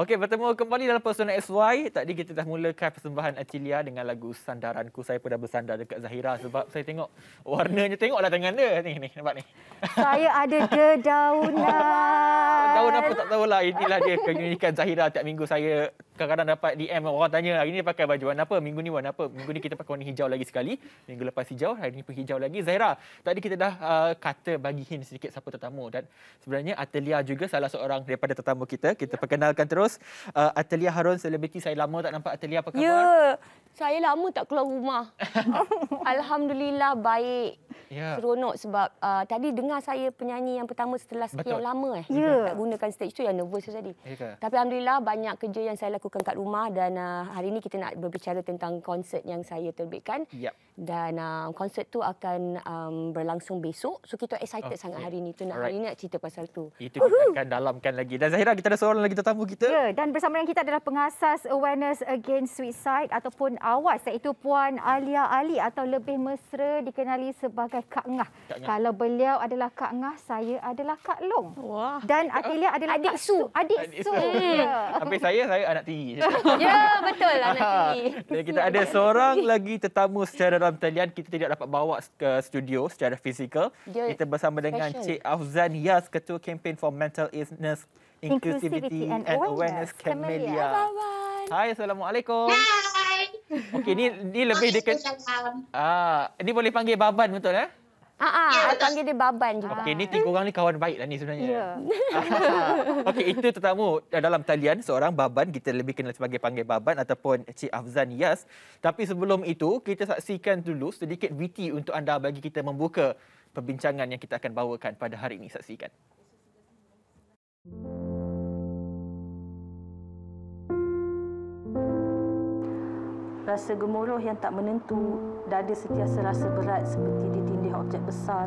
Okey, bertemu kembali dalam Persona Sy. Tadi kita dah mulakan persembahan Atilia dengan lagu Sandaranku. Saya pun dah bersandar dekat Zahira sebab saya tengok warnanya. Tengoklah tangan dia. Ni, ni, nampak ni. Saya ada dedaunan. Daun apa tak tahulah. Inilah dia keunikan Zahira. Tiap minggu saya kadang-kadang dapat DM orang tanya hari ni pakai baju warna apa minggu ni warna apa minggu ni kita pakai warna hijau lagi sekali minggu lepas hijau hari ni pun hijau lagi Zaira, tadi kita dah uh, kata bagi hint sedikit siapa tetamu dan sebenarnya Atelia juga salah seorang daripada tetamu kita kita perkenalkan terus uh, Atelia Harun selebriti saya lama tak nampak Atelia apa khabar ya. Saya lama tak keluar rumah. Alhamdulillah baik. Ya. Seronok sebab uh, tadi dengar saya penyanyi yang pertama setelah sekian Betul. lama eh. Ya. Tak gunakan stage tu yang nervous saya tadi. Ya. Tapi alhamdulillah banyak kerja yang saya lakukan kat rumah dan uh, hari ini kita nak berbicara tentang konsert yang saya terbitkan. Ya dan um, konsert tu akan um, berlangsung besok so kita excited okay. sangat hari ni tu nak Alright. hari ni nak cerita pasal tu itu kita akan dalamkan lagi dan Zahira kita ada seorang lagi tetamu kita ya yeah, dan bersama dengan kita adalah pengasas awareness against suicide ataupun awas iaitu puan Alia Ali atau lebih mesra dikenali sebagai Kak Ngah, Kak Ngah. kalau beliau adalah Kak Ngah saya adalah Kak Long Wah. dan Atelia adalah adik Su adik Su ya. hmm. tapi hmm. saya saya anak tinggi ya yeah, betul anak tinggi dan kita ada seorang lagi tetamu secara dalam talian kita tidak dapat bawa ke studio secara fizikal. Dia kita bersama special. dengan Cik Afzan Yas, Ketua Campaign for Mental Illness Inclusivity and, and Awareness Camellia. Hai, Assalamualaikum. Hai. Okey, ni, ni lebih dekat. Ah, ini boleh panggil Baban betul eh? Ah, ah, yes. panggil dia Baban juga. Okey, ni tiga orang ni kawan baik lah ni sebenarnya. Yeah. Okey, itu tetamu eh, dalam talian seorang Baban. Kita lebih kenal sebagai panggil Baban ataupun Cik Afzan Yas. Tapi sebelum itu, kita saksikan dulu sedikit witty untuk anda bagi kita membuka perbincangan yang kita akan bawakan pada hari ini. Saksikan. Rasa gemuruh yang tak menentu, dada sentiasa rasa berat seperti di objek besar.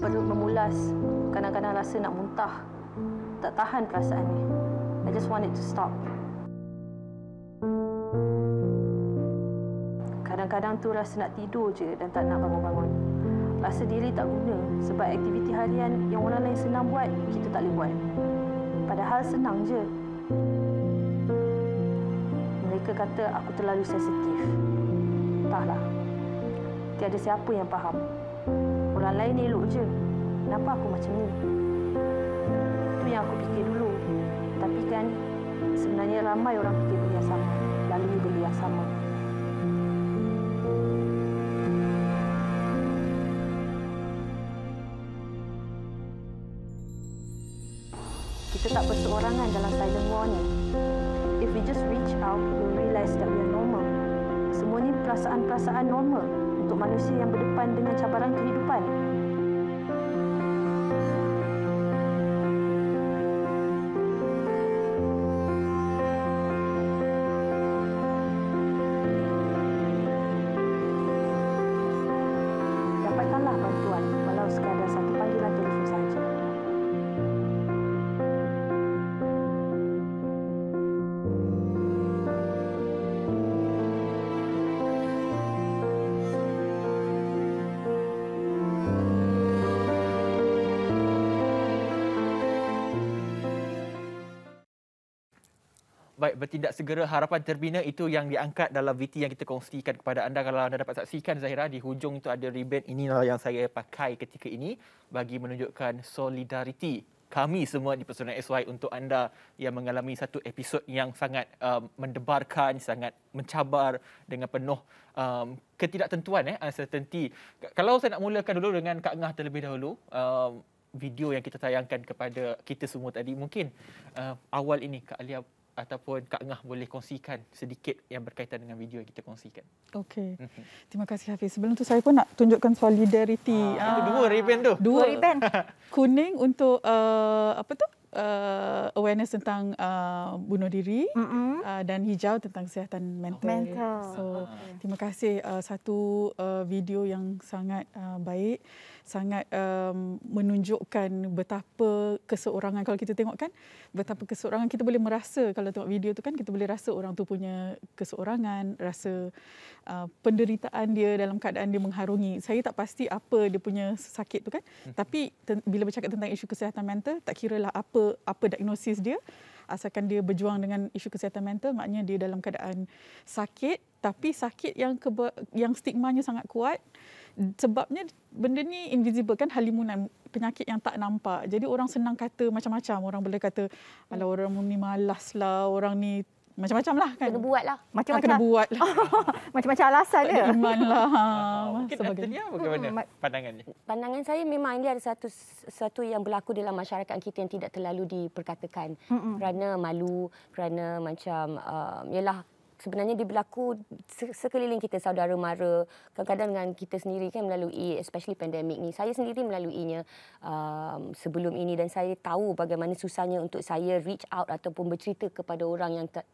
Perut memulas, kadang-kadang rasa nak muntah. Tak tahan perasaan ini. I just want it to stop. Kadang-kadang tu rasa nak tidur je dan tak nak bangun-bangun. Rasa diri tak guna sebab aktiviti harian yang orang lain senang buat, kita tak boleh buat padahal senang je. Mereka kata aku terlalu sensitif. Entahlah. Tiada siapa yang faham. Orang lain elok je. Kenapa aku macam ni? Itu yang aku fikir dulu. Tapi kan sebenarnya ramai orang fikir dia sama. kita tak berseorangan dalam silent war ni. If we just reach out, we realize that we're normal. Semua ni perasaan-perasaan normal untuk manusia yang berdepan dengan cabaran kehidupan. bertindak segera harapan terbina itu yang diangkat dalam VT yang kita kongsikan kepada anda kalau anda dapat saksikan Zahira di hujung itu ada ribbon inilah yang saya pakai ketika ini bagi menunjukkan solidariti kami semua di Persona SY untuk anda yang mengalami satu episod yang sangat um, mendebarkan, sangat mencabar dengan penuh um, ketidaktentuan, eh, uncertainty. Kalau saya nak mulakan dulu dengan Kak Ngah terlebih dahulu, um, video yang kita tayangkan kepada kita semua tadi, mungkin uh, awal ini Kak Alia ataupun Kak Ngah boleh kongsikan sedikit yang berkaitan dengan video yang kita kongsikan. Okey. Mhm. Terima kasih Hafiz. Sebelum tu saya pun nak tunjukkan solidariti. Ah, ah. dua ribbon tu. Dua ribbon. Kuning untuk uh, apa tu? uh, awareness tentang uh, bunuh diri mm-hmm. uh, dan hijau tentang kesihatan mental. mental. So okay. Ah. terima kasih uh, satu uh, video yang sangat uh, baik, sangat um, menunjukkan betapa keseorangan kalau kita tengok kan, betapa keseorangan kita boleh merasa kalau tengok video tu kan kita boleh rasa orang tu punya keseorangan, rasa Uh, penderitaan dia dalam keadaan dia mengharungi. Saya tak pasti apa dia punya sakit tu kan. Hmm. Tapi bila bercakap tentang isu kesihatan mental, tak kira lah apa apa apa diagnosis dia asalkan dia berjuang dengan isu kesihatan mental maknanya dia dalam keadaan sakit tapi sakit yang keba- yang stigmanya sangat kuat sebabnya benda ni invisible kan halimunan penyakit yang tak nampak jadi orang senang kata macam-macam orang boleh kata alah orang ni malas lah orang ni macam-macam lah kan. Kena buat lah. Macam-macam. Lah. Kena buat lah. Macam-macam alasan dia. Iman lah. Mungkin Antonia bagaimana hmm, pandangannya? Pandangan saya memang ini ada satu satu yang berlaku dalam masyarakat kita yang tidak terlalu diperkatakan. Hmm, hmm. kerana malu, kerana macam, uh, um, yelah sebenarnya dia berlaku sekeliling kita saudara mara kadang-kadang dengan kita sendiri kan melalui especially pandemik ni saya sendiri melaluinya um, sebelum ini dan saya tahu bagaimana susahnya untuk saya reach out ataupun bercerita kepada orang yang tak,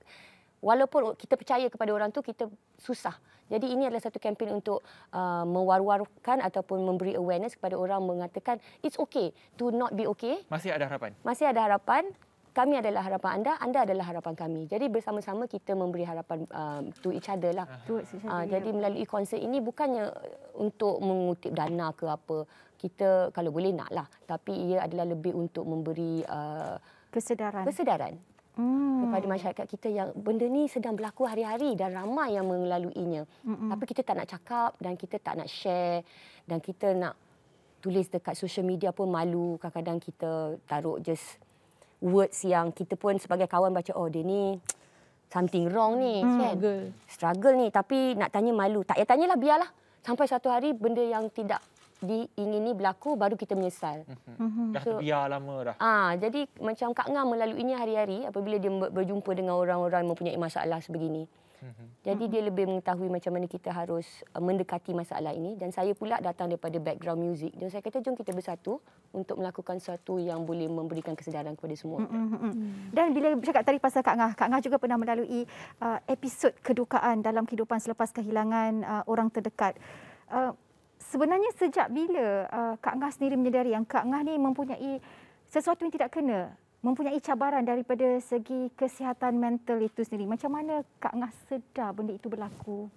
walaupun kita percaya kepada orang tu kita susah jadi ini adalah satu kempen untuk uh, mewar-warkan ataupun memberi awareness kepada orang mengatakan it's okay to not be okay. Masih ada harapan. Masih ada harapan kami adalah harapan anda, anda adalah harapan kami. Jadi bersama-sama kita memberi harapan uh, to each other lah. Uh, jadi melalui konsert ini bukannya uh, untuk mengutip dana ke apa. Kita kalau boleh nak lah, tapi ia adalah lebih untuk memberi uh, kesedaran. Kesedaran. Hmm. kepada masyarakat kita yang benda ni sedang berlaku hari-hari dan ramai yang melaluinya. Hmm. Tapi kita tak nak cakap dan kita tak nak share dan kita nak tulis dekat social media pun malu. Kadang-kadang kita taruh just words yang kita pun sebagai kawan baca oh dia ni something wrong ni hmm. Kan? struggle struggle ni tapi nak tanya malu tak payah tanyalah biarlah sampai satu hari benda yang tidak diingini berlaku baru kita menyesal mm-hmm. dah so, lama dah ah jadi macam Kak Ngam ini hari-hari apabila dia berjumpa dengan orang-orang yang mempunyai masalah sebegini Mhm. Jadi dia lebih mengetahui macam mana kita harus uh, mendekati masalah ini dan saya pula datang daripada background music. Dan saya kata jom kita bersatu untuk melakukan sesuatu yang boleh memberikan kesedaran kepada semua. Hmm. Dan bila bercakap tadi pasal Kak Ngah, Kak Ngah juga pernah melalui uh, episod kedukaan dalam kehidupan selepas kehilangan uh, orang terdekat. Uh, sebenarnya sejak bila uh, Kak Ngah sendiri menyedari yang Kak Ngah ni mempunyai sesuatu yang tidak kena mempunyai cabaran daripada segi kesihatan mental itu sendiri. Macam mana Kak Ngah sedar benda itu berlaku?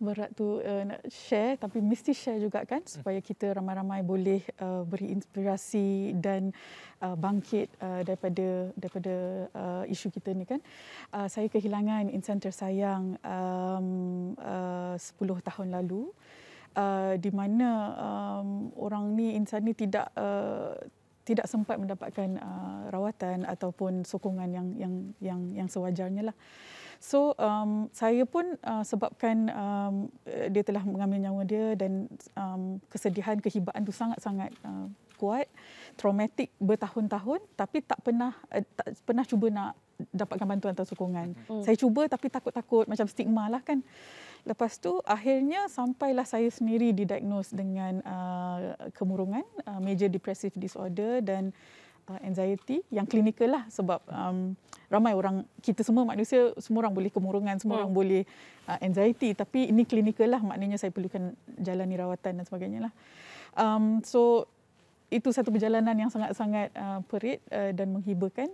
Berat tu uh, nak share tapi mesti share juga kan supaya kita ramai-ramai boleh uh, beri inspirasi dan uh, bangkit uh, daripada daripada uh, isu kita ni kan. Uh, saya kehilangan insan tersayang um, uh, 10 tahun lalu uh, di mana um, orang ni insan ni tidak uh, tidak sempat mendapatkan uh, rawatan ataupun sokongan yang yang yang yang sewajarnya lah. So um, saya pun uh, sebabkan um, dia telah mengambil nyawa dia dan um, kesedihan kehibaan itu sangat-sangat uh, kuat, traumatik bertahun-tahun tapi tak pernah uh, tak pernah cuba nak dapatkan bantuan atau sokongan. Hmm. Saya cuba tapi takut-takut macam stigma lah kan. Lepas tu akhirnya sampailah saya sendiri didiagnos dengan uh, kemurungan uh, major depressive disorder dan uh, anxiety yang klinikal lah sebab um, ramai orang kita semua manusia semua orang boleh kemurungan semua hmm. orang boleh uh, anxiety tapi ini klinikal lah maknanya saya perlukan jalani rawatan dan sebagainya lah. Um, so itu satu perjalanan yang sangat-sangat uh, perit uh, dan menghiburkan.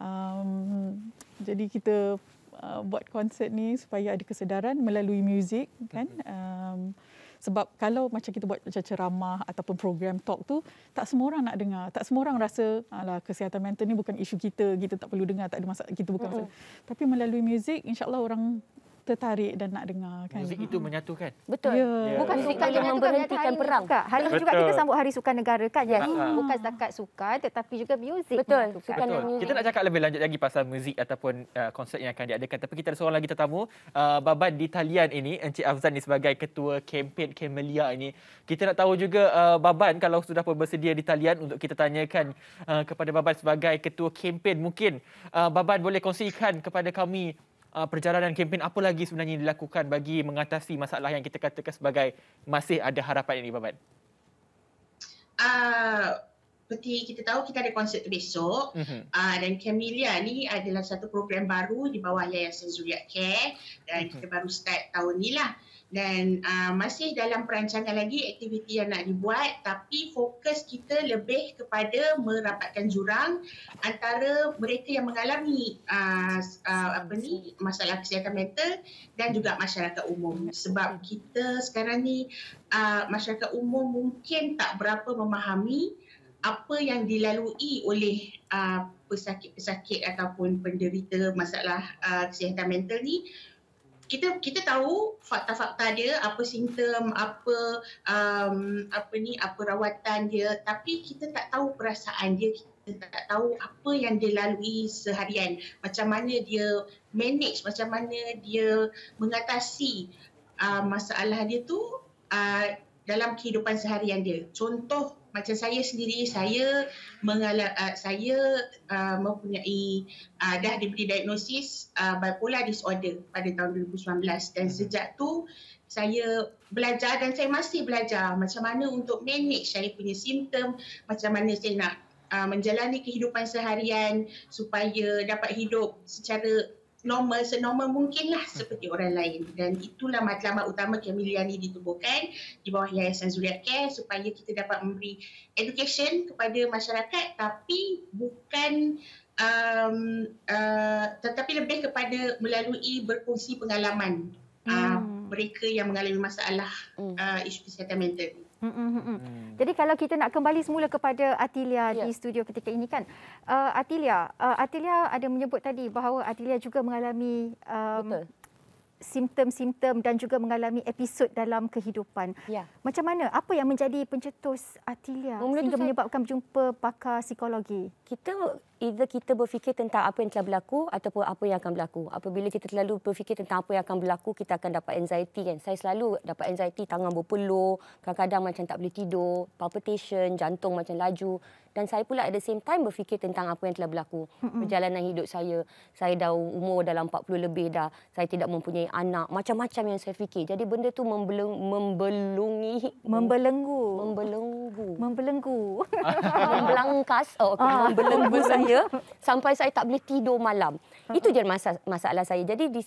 Um, jadi kita Uh, buat konsert ni supaya ada kesedaran melalui muzik kan mm-hmm. um, sebab kalau macam kita buat macam ceramah ataupun program talk tu tak semua orang nak dengar tak semua orang rasa alah kesihatan mental ni bukan isu kita kita tak perlu dengar tak ada masalah kita bukan Uh-huh. tapi melalui muzik insyaallah orang tertarik dan nak dengar kan. Muzik itu menyatukan. Betul. Yeah. Bukan yeah. sukan yang menghentikan perang. Hari ini, hari ini juga kita sambut Hari Sukan Negara kan. Ya? Hmm. Bukan setakat suka, tetapi juga muzik. Betul. Sukan Betul. Music. Kita nak cakap lebih lanjut lagi pasal muzik ataupun uh, konsert yang akan diadakan. Tapi kita ada seorang lagi tetamu. Uh, Baban di talian ini, Encik Afzan ni sebagai ketua kempen Kemelia ini. Kita nak tahu juga uh, Baban kalau sudah pun bersedia di talian untuk kita tanyakan uh, kepada Baban sebagai ketua kempen. Mungkin uh, Baban boleh kongsikan kepada kami uh, perjalanan kempen apa lagi sebenarnya dilakukan bagi mengatasi masalah yang kita katakan sebagai masih ada harapan ini, Baban? Uh, seperti kita tahu kita ada konsert besok uh-huh. uh, dan Camelia ni adalah satu program baru di bawah Yayasan Zuriat Care dan uh-huh. kita baru start tahun ni lah dan uh, masih dalam perancangan lagi aktiviti yang nak dibuat tapi fokus kita lebih kepada merapatkan jurang antara mereka yang mengalami uh, uh, apa ni masalah kesihatan mental dan juga masyarakat umum sebab kita sekarang ni uh, masyarakat umum mungkin tak berapa memahami apa yang dilalui oleh uh, pesakit-pesakit ataupun penderita masalah uh, kesihatan mental ni kita kita tahu fakta-fakta dia apa simptom apa um, apa ni apa rawatan dia tapi kita tak tahu perasaan dia kita tak tahu apa yang dia lalui seharian macam mana dia manage macam mana dia mengatasi uh, masalah dia tu uh, dalam kehidupan seharian dia contoh macam saya sendiri saya mengalami uh, ah, saya uh, mempunyai uh, dah diberi diagnosis uh, bipolar disorder pada tahun 2019 dan hmm. sejak tu saya belajar dan saya masih belajar macam mana untuk manage saya punya simptom macam mana saya nak uh, menjalani kehidupan seharian supaya dapat hidup secara normal, senormal mungkinlah hmm. seperti orang lain. Dan itulah matlamat utama Camelia ni ditubuhkan di bawah Yayasan Zuriat Care supaya kita dapat memberi education kepada masyarakat tapi bukan um, uh, tetapi lebih kepada melalui berkongsi pengalaman uh, hmm. uh, mereka yang mengalami masalah hmm. uh, isu kesihatan mental ni. Hmm, hmm, hmm. Hmm. Jadi kalau kita nak kembali semula kepada Atilia ya. di studio ketika ini kan, uh, Atilia, uh, Atilia ada menyebut tadi bahawa Atilia juga mengalami um, simptom-simptom dan juga mengalami episod dalam kehidupan. Ya. Macam mana? Apa yang menjadi pencetus Atilia Mula mula sehingga menyebabkan saya... berjumpa pakar psikologi? Kita either kita berfikir tentang apa yang telah berlaku ataupun apa yang akan berlaku. Apabila kita terlalu berfikir tentang apa yang akan berlaku, kita akan dapat anxiety kan. Saya selalu dapat anxiety, tangan berpeluh, kadang-kadang macam tak boleh tidur, palpitation, jantung macam laju. Dan saya pula at the same time berfikir tentang apa yang telah berlaku. Perjalanan hidup saya, saya dah umur dalam 40 lebih dah, saya tidak mempunyai anak, macam-macam yang saya fikir. Jadi benda tu membelung, membelungi. Membelenggu. Membelenggu. Membelenggu. Membelangkas. Oh, okay. Ah, membelenggu saya saya sampai saya tak boleh tidur malam. Itu je masa masalah saya. Jadi di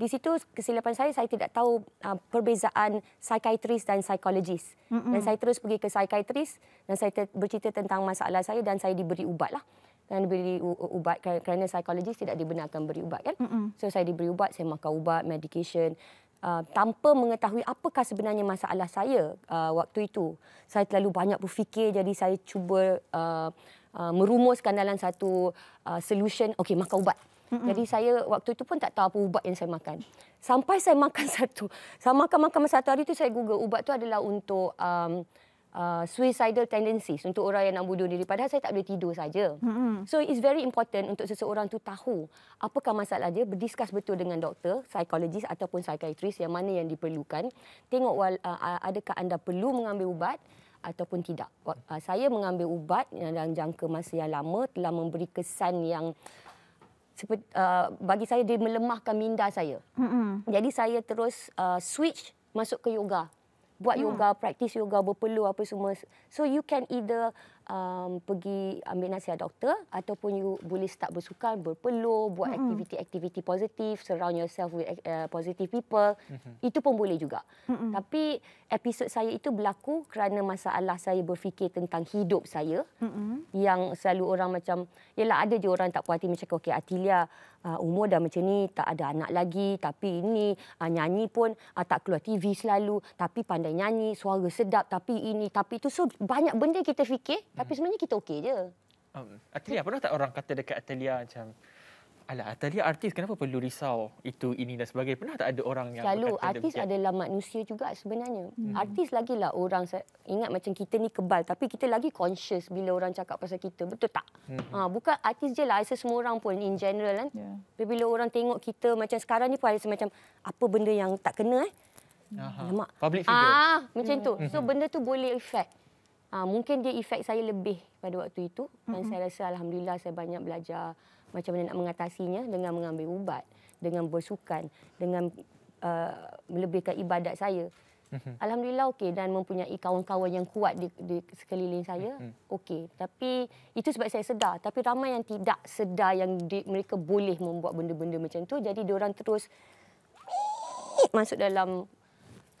di situ kesilapan saya saya tidak tahu uh, perbezaan psikiatris dan psikologis. Dan saya terus pergi ke psikiatris dan saya bercerita tentang masalah saya dan saya diberi ubat lah. Dan diberi ubat kerana psikologis tidak dibenarkan beri ubat kan. Mm-mm. So saya diberi ubat, saya makan ubat, medication Uh, tanpa mengetahui apakah sebenarnya masalah saya uh, waktu itu saya terlalu banyak berfikir jadi saya cuba uh, Uh, merumuskan dalam satu uh, solution okey makan ubat Mm-mm. jadi saya waktu itu pun tak tahu apa ubat yang saya makan sampai saya makan satu sama makan makan satu hari tu saya google ubat tu adalah untuk um, Uh, suicidal tendencies untuk orang yang nak bunuh diri padahal saya tak boleh tidur saja. Mm-hmm. So it's very important untuk seseorang tu tahu apakah masalah dia, berdiskus betul dengan doktor, psychologist ataupun psychiatrist yang mana yang diperlukan. Tengok uh, adakah anda perlu mengambil ubat ataupun tidak. Ah, saya mengambil ubat dalam jangka masa yang lama telah memberi kesan yang seperti, uh, bagi saya dia melemahkan minda saya. Mm-hmm. Jadi saya terus uh, switch masuk ke yoga. Buat mm. yoga, praktis yoga berpeluh apa semua. So you can either um, pergi ambil nasihat doktor ataupun you boleh start bersukan, berpeluh, buat mm-hmm. aktiviti-aktiviti positif, surround yourself with uh, positive people. Mm-hmm. Itu pun boleh juga. Mm-hmm. Tapi episod saya itu berlaku kerana masalah saya berfikir tentang hidup saya mm-hmm. yang selalu orang macam, yalah ada je orang tak puas hati macam, okay Atilia, Uh, umur dah macam ni, tak ada anak lagi. Tapi ini, uh, nyanyi pun uh, tak keluar TV selalu. Tapi pandai nyanyi, suara sedap. Tapi ini, tapi itu. So, banyak benda kita fikir. Tapi hmm. sebenarnya kita okey je. Um, Atelia, pernah tak orang kata dekat Atelia macam Alah, Atalia artis kenapa perlu risau itu, ini dan sebagainya? Pernah tak ada orang yang Selalu, berkata artis demikian? adalah manusia juga sebenarnya. Hmm. Artis lagi lah orang. Ingat macam kita ni kebal. Tapi kita lagi conscious bila orang cakap pasal kita. Betul tak? Hmm. Ha, bukan artis je lah. Saya semua orang pun in general kan. Yeah. Bila orang tengok kita macam sekarang ni pun ada macam apa benda yang tak kena eh. Aha. Public figure. Ah, macam yeah. tu. Hmm. So benda tu boleh effect. Uh, mungkin dia efek saya lebih pada waktu itu dan mm-hmm. saya rasa alhamdulillah saya banyak belajar macam mana nak mengatasinya dengan mengambil ubat, dengan bersukan, dengan uh, melebihkan ibadat saya. Mm-hmm. Alhamdulillah okey dan mempunyai kawan-kawan yang kuat di, di sekeliling saya. Mm-hmm. Okey, tapi itu sebab saya sedar, tapi ramai yang tidak sedar yang di, mereka boleh membuat benda-benda macam tu. Jadi dia orang terus masuk dalam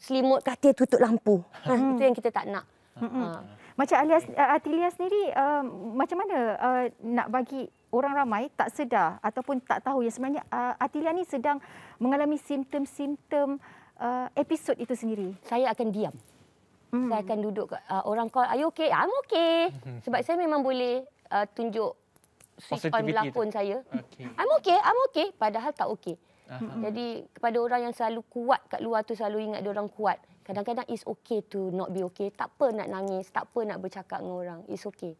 selimut katil tutup lampu. Mm-hmm. itu yang kita tak nak. Mm-hmm. Uh. Macam Alias uh, eh, Atilia sendiri uh, macam mana uh, nak bagi orang ramai tak sedar ataupun tak tahu yang sebenarnya uh, Atilia ni sedang mengalami simptom-simptom uh, episod itu sendiri. Saya akan diam. Hmm. Saya akan duduk uh, orang call, "Are you okay? I'm okay." Mhm. Sebab saya memang boleh uh, tunjuk switch on lakon saya. Okay. I'm okay, I'm okay padahal tak okay. Uh-huh. Jadi kepada orang yang selalu kuat kat luar tu selalu ingat dia orang kuat. uh Kadang-kadang it's okay to not be okay. Tak apa nak nangis, tak apa nak bercakap dengan orang. It's okay.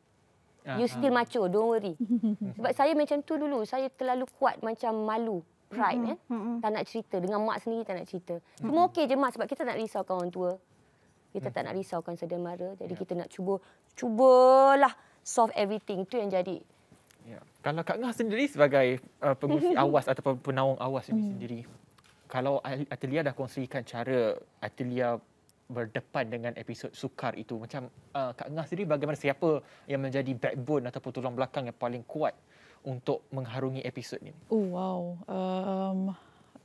You uh-huh. still ah. macho, don't worry. Sebab saya macam tu dulu, saya terlalu kuat macam malu, pride uh-huh. eh. Tak nak cerita dengan mak sendiri, tak nak cerita. Semua okey je mak sebab kita tak nak risaukan orang tua. Kita mm. tak nak risaukan saudara mara, jadi yeah. kita nak cuba cubalah solve everything. Itu yang jadi. Yeah. Kalau Kak Ngah sendiri sebagai uh, pengurus awas ataupun penaung awas ini mm. sendiri, kalau Atelia dah kongsikan cara Atelia berdepan dengan episod sukar itu macam uh, Kak Ngah sendiri bagaimana siapa yang menjadi backbone ataupun tulang belakang yang paling kuat untuk mengharungi episod ini? Oh wow. Um,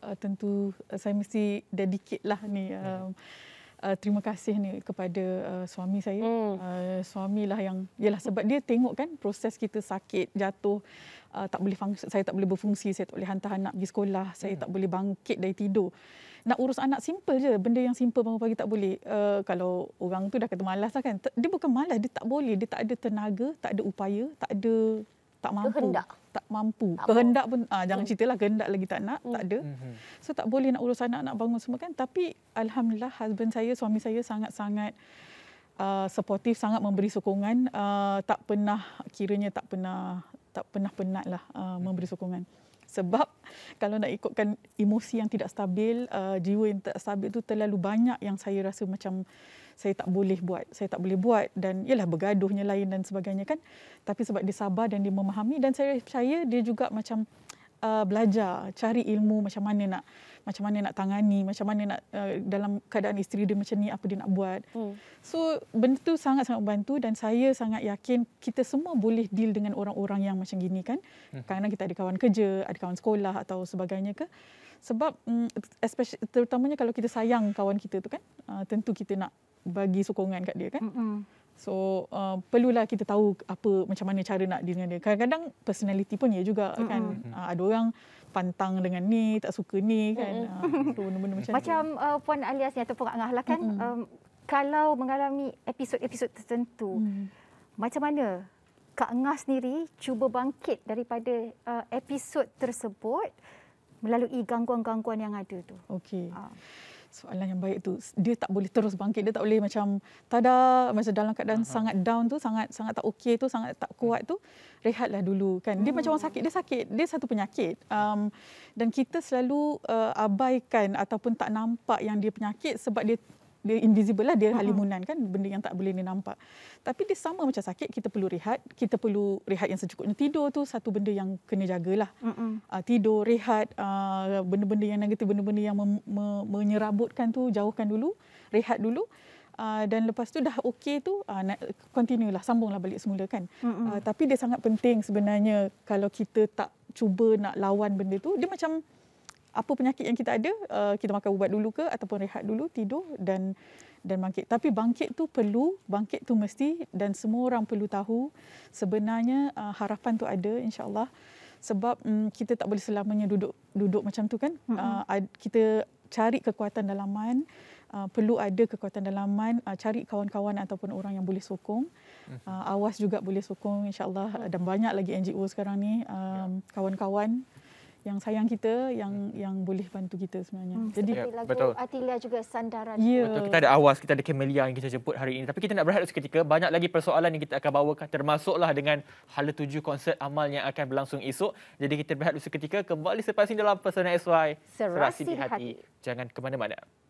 uh, tentu uh, saya mesti dedicate lah ni. Um, hmm uh, terima kasih ni kepada uh, suami saya. Hmm. Uh, suamilah yang ialah sebab dia tengok kan proses kita sakit, jatuh, uh, tak boleh fungsi, saya tak boleh berfungsi, saya tak boleh hantar anak pergi sekolah, hmm. saya tak boleh bangkit dari tidur. Nak urus anak simple je, benda yang simple bangun pagi tak boleh. Uh, kalau orang tu dah kata malas lah kan. Dia bukan malas, dia tak boleh, dia tak ada tenaga, tak ada upaya, tak ada tak mampu kehendak. tak mampu tak kehendak pun ah jangan lah kehendak lagi tak nak hmm. tak ada mhm. so tak boleh nak urus anak nak bangun semua kan tapi alhamdulillah husband saya suami saya sangat-sangat uh, supportive sangat memberi sokongan uh, tak pernah kiranya tak pernah tak pernah penatlah uh, ah, memberi hmm. sokongan sebab kalau nak ikutkan emosi yang tidak stabil uh, jiwa yang tak stabil itu terlalu banyak yang saya rasa macam saya tak boleh buat saya tak boleh buat dan ialah bergaduhnya lain dan sebagainya kan tapi sebab dia sabar dan dia memahami dan saya percaya dia juga macam uh, belajar cari ilmu macam mana nak macam mana nak tangani, macam mana nak uh, dalam keadaan isteri dia macam ni apa dia nak buat. Hmm. So benda tu sangat-sangat membantu dan saya sangat yakin kita semua boleh deal dengan orang-orang yang macam gini kan. Hmm. kadang kita ada kawan kerja, ada kawan sekolah atau sebagainya ke. Sebab um, mm, especially terutamanya kalau kita sayang kawan kita tu kan, uh, tentu kita nak bagi sokongan kat dia kan. Hmm. hmm. So uh, perlulah kita tahu apa macam mana cara nak deal dengan dia. Kadang-kadang personality pun ya juga hmm. kan. Uh, ada orang pantang dengan ni, tak suka ni kan. mm benda-benda macam Macam uh, Puan Alias ni ataupun Angah lah kan, mm-hmm. um, kalau mengalami episod-episod tertentu, mm macam mana Kak Angah sendiri cuba bangkit daripada uh, episod tersebut melalui gangguan-gangguan yang ada tu? Okey. Uh soalan yang baik itu dia tak boleh terus bangkit dia tak boleh macam tada macam dalam keadaan uh-huh. sangat down tu sangat sangat tak okey tu sangat tak kuat tu rehatlah dulu kan dia hmm. macam orang hmm. sakit dia sakit dia satu penyakit um, dan kita selalu uh, abaikan ataupun tak nampak yang dia penyakit sebab dia dia invisible lah dia uh-huh. halimunan kan benda yang tak boleh ni nampak tapi dia sama macam sakit kita perlu rehat kita perlu rehat yang secukupnya tidur tu satu benda yang kena jagalah uh-uh. tidur rehat ah, benda-benda yang negatif benda-benda yang mem- me- menyerabutkan tu jauhkan dulu rehat dulu Uh, dan lepas tu dah okey tu uh, nak continue lah sambunglah balik semula kan uh, tapi dia sangat penting sebenarnya kalau kita tak cuba nak lawan benda tu dia macam apa penyakit yang kita ada uh, kita makan ubat dulu ke ataupun rehat dulu tidur dan dan bangkit tapi bangkit tu perlu bangkit tu mesti dan semua orang perlu tahu sebenarnya uh, harapan tu ada insyaallah sebab um, kita tak boleh selamanya duduk duduk macam tu kan uh, kita cari kekuatan dalaman Uh, perlu ada kekuatan dalaman uh, cari kawan-kawan ataupun orang yang boleh sokong mm-hmm. uh, awas juga boleh sokong insyaallah uh, dan banyak lagi NGO sekarang ni um, yeah. kawan-kawan yang sayang kita yang hmm. yang boleh bantu kita sebenarnya. Hmm. Jadi ya, betul. Atilia juga sandaran. Yeah. Betul. Kita ada awas, kita ada Camelia yang kita jemput hari ini. Tapi kita nak berehat seketika. Banyak lagi persoalan yang kita akan bawakan termasuklah dengan hala tuju konsert amal yang akan berlangsung esok. Jadi kita berehat seketika kembali selepas ini dalam Pesona SY. Serasi, Serasi di hati. hati. Jangan ke mana-mana.